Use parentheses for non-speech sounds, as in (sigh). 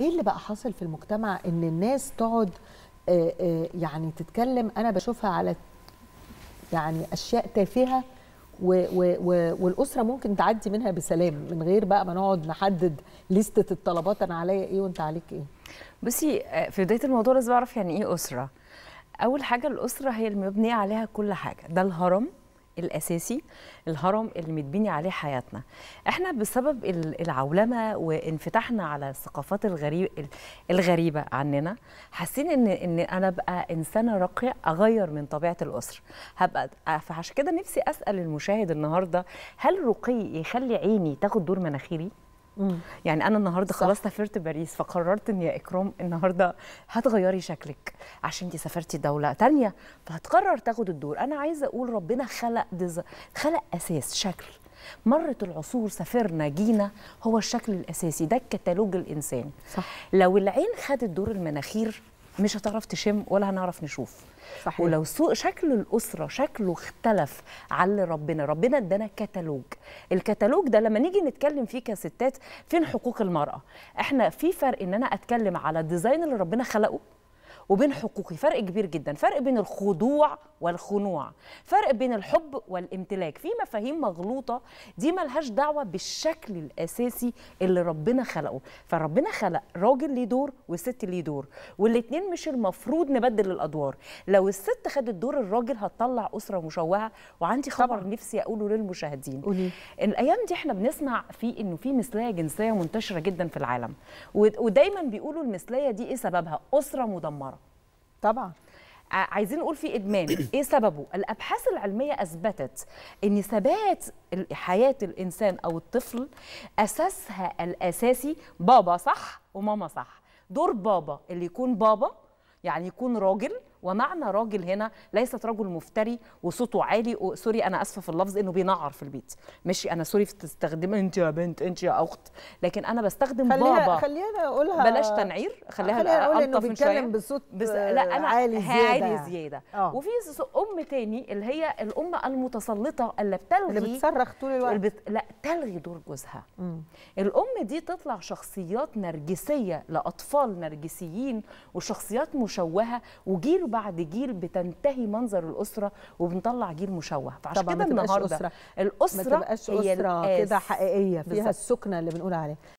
ايه اللي بقى حاصل في المجتمع ان الناس تقعد آه، آه، يعني تتكلم انا بشوفها على يعني اشياء تافهه و و و والاسره ممكن تعدي منها بسلام من غير بقى ما نقعد نحدد لسته الطلبات انا عليا ايه وانت عليك ايه بصي آه، في بدايه الموضوع لازم اعرف يعني ايه اسره اول حاجه الاسره هي المبنيه عليها كل حاجه ده الهرم الاساسي الهرم اللي متبني عليه حياتنا احنا بسبب العولمه وانفتاحنا على الثقافات الغريب الغريبه عننا حاسين ان ان انا ابقى انسانه راقيه اغير من طبيعه الاسره هبقى فعشان كده نفسي اسال المشاهد النهارده هل رقي يخلي عيني تاخد دور مناخيري يعني انا النهارده خلاص سافرت باريس فقررت ان يا اكرام النهارده هتغيري شكلك عشان انت سافرتي دوله ثانيه فهتقرر تاخد الدور انا عايزه اقول ربنا خلق دز... خلق اساس شكل مرت العصور سافرنا جينا هو الشكل الاساسي ده الكتالوج الانساني صح. لو العين خدت دور المناخير مش هتعرف تشم ولا هنعرف نشوف صحيح. ولو سوء شكل الاسره شكله اختلف عن اللي ربنا ربنا ادانا كتالوج الكتالوج ده لما نيجي نتكلم فيه كستات فين حقوق المراه احنا في فرق ان انا اتكلم على الديزاين اللي ربنا خلقه وبين حقوقي فرق كبير جدا فرق بين الخضوع والخنوع فرق بين الحب والامتلاك في مفاهيم مغلوطه دي ملهاش دعوه بالشكل الاساسي اللي ربنا خلقه فربنا خلق راجل ليه دور والست ليه دور والاثنين مش المفروض نبدل الادوار لو الست خدت دور الراجل هتطلع اسره مشوهه وعندي خبر طبعا. نفسي اقوله للمشاهدين قولي. الايام دي احنا بنسمع في انه في مثليه جنسيه منتشره جدا في العالم ودايما بيقولوا المثليه دي ايه سببها اسره مدمره طبعا عايزين نقول في ادمان (coughs) ايه سببه الابحاث العلميه اثبتت ان ثبات حياه الانسان او الطفل اساسها الاساسي بابا صح وماما صح دور بابا اللي يكون بابا يعني يكون راجل ومعنى راجل هنا ليست رجل مفتري وصوته عالي سوري انا اسفه في اللفظ انه بينعر في البيت ماشي انا سوري في تستخدم انت يا بنت انت يا اخت لكن انا بستخدم خليها بابا خلينا اقولها بلاش تنعير خليها خلينا اقول انه بيتكلم بصوت بس لا انا عالي زياده عالي زياده يعني. آه. وفي ام تاني اللي هي الام المتسلطه اللي بتلغي اللي بتصرخ طول الوقت البت... لا تلغي دور جوزها الام دي تطلع شخصيات نرجسيه لاطفال نرجسيين وشخصيات مشوهه وجيل بعد جيل بتنتهي منظر الاسره وبنطلع جيل مشوه فعشان كده النهارده الاسره ما تبقاش اسره, كده حقيقيه فيها السكنه اللي بنقول عليها